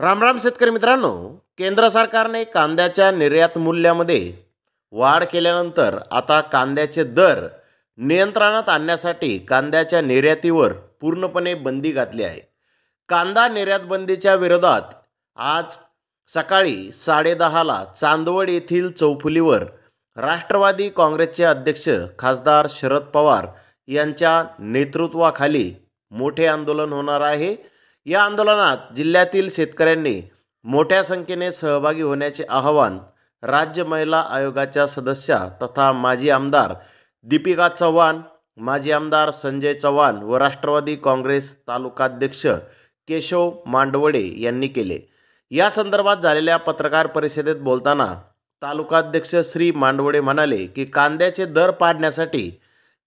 रामराम शेतकरी मित्रांनो केंद्र सरकारने कांद्याच्या निर्यात मूल्यामध्ये वाढ केल्यानंतर आता कांद्याचे दर नियंत्रणात आणण्यासाठी कांद्याच्या निर्यातीवर पूर्णपणे बंदी घातली आहे कांदा निर्यात बंदीच्या विरोधात आज सकाळी साडेदहाला चांदवड येथील चौफुलीवर राष्ट्रवादी काँग्रेसचे अध्यक्ष खासदार शरद पवार यांच्या नेतृत्वाखाली मोठे आंदोलन होणार आहे या आंदोलनात जिल्ह्यातील शेतकऱ्यांनी मोठ्या संख्येने सहभागी होण्याचे आवाहन राज्य महिला आयोगाच्या सदस्या तथा माजी आमदार दीपिका चव्हाण माजी आमदार संजय चव्हाण व राष्ट्रवादी काँग्रेस तालुकाध्यक्ष केशव मांडवडे यांनी केले या संदर्भात झालेल्या पत्रकार परिषदेत बोलताना तालुकाध्यक्ष श्री मांडवडे म्हणाले की कांद्याचे दर पाडण्यासाठी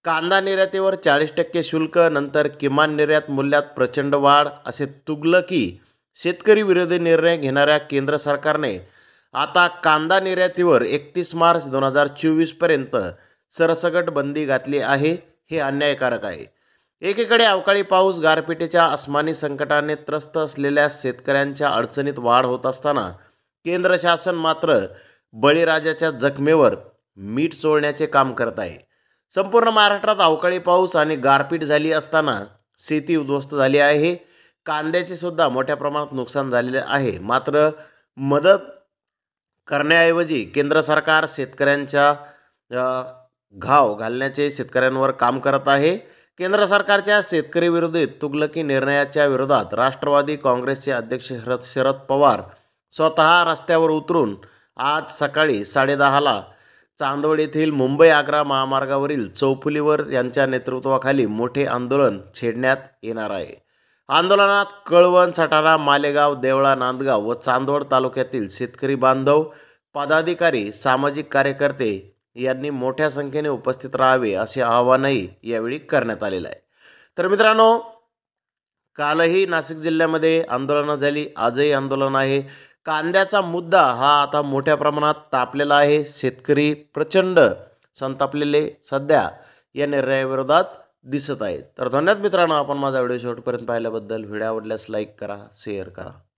कांदा निर्यातीवर चाळीस टक्के शुल्क नंतर किमान निर्यात मूल्यात प्रचंड वाढ असे की शेतकरी विरोधी निर्णय घेणाऱ्या केंद्र सरकारने आता कांदा निर्यातीवर एकतीस मार्च दोन हजार चोवीसपर्यंत सरसगट बंदी घातली आहे हे अन्यायकारक आहे एकीकडे अवकाळी पाऊस गारपिटीच्या अस्मानी संकटाने त्रस्त असलेल्या शेतकऱ्यांच्या अडचणीत वाढ होत असताना केंद्र शासन मात्र बळीराजाच्या जखमेवर मीठ चोळण्याचे काम करत आहे संपूर्ण महाराष्ट्रात अवकाळी पाऊस आणि गारपीट झाली असताना शेती उद्ध्वस्त झाली आहे कांद्याचे सुद्धा मोठ्या प्रमाणात नुकसान झालेले आहे मात्र मदत करण्याऐवजी केंद्र सरकार शेतकऱ्यांच्या घाव घालण्याचे शेतकऱ्यांवर काम करत आहे केंद्र सरकारच्या शेतकरी तुगलकी निर्णयाच्या विरोधात राष्ट्रवादी काँग्रेसचे अध्यक्ष शरद शरद पवार स्वतः रस्त्यावर उतरून आज सकाळी साडेदहाला चांदवड येथील मुंबई आग्रा महामार्गावरील चौफुलीवर यांच्या नेतृत्वाखाली मोठे आंदोलन छेडण्यात येणार आहे आंदोलनात कळवण सटारा मालेगाव देवळा नांदगाव व चांदवड तालुक्यातील शेतकरी बांधव पदाधिकारी सामाजिक कार्यकर्ते यांनी मोठ्या संख्येने उपस्थित राहावे असे आवाहनही यावेळी करण्यात आलेलं आहे तर मित्रांनो कालही नाशिक जिल्ह्यामध्ये आंदोलनं झाली आजही आंदोलन आहे कांद्याचा मुद्दा हा आता मोठ्या प्रमाणात तापलेला आहे शेतकरी प्रचंड संतापलेले सध्या या निर्णयाविरोधात दिसत आहे तर धन्यवाद मित्रांनो आपण माझा व्हिडिओ शेवटपर्यंत पाहिल्याबद्दल व्हिडिओ आवडल्यास लाईक करा शेअर करा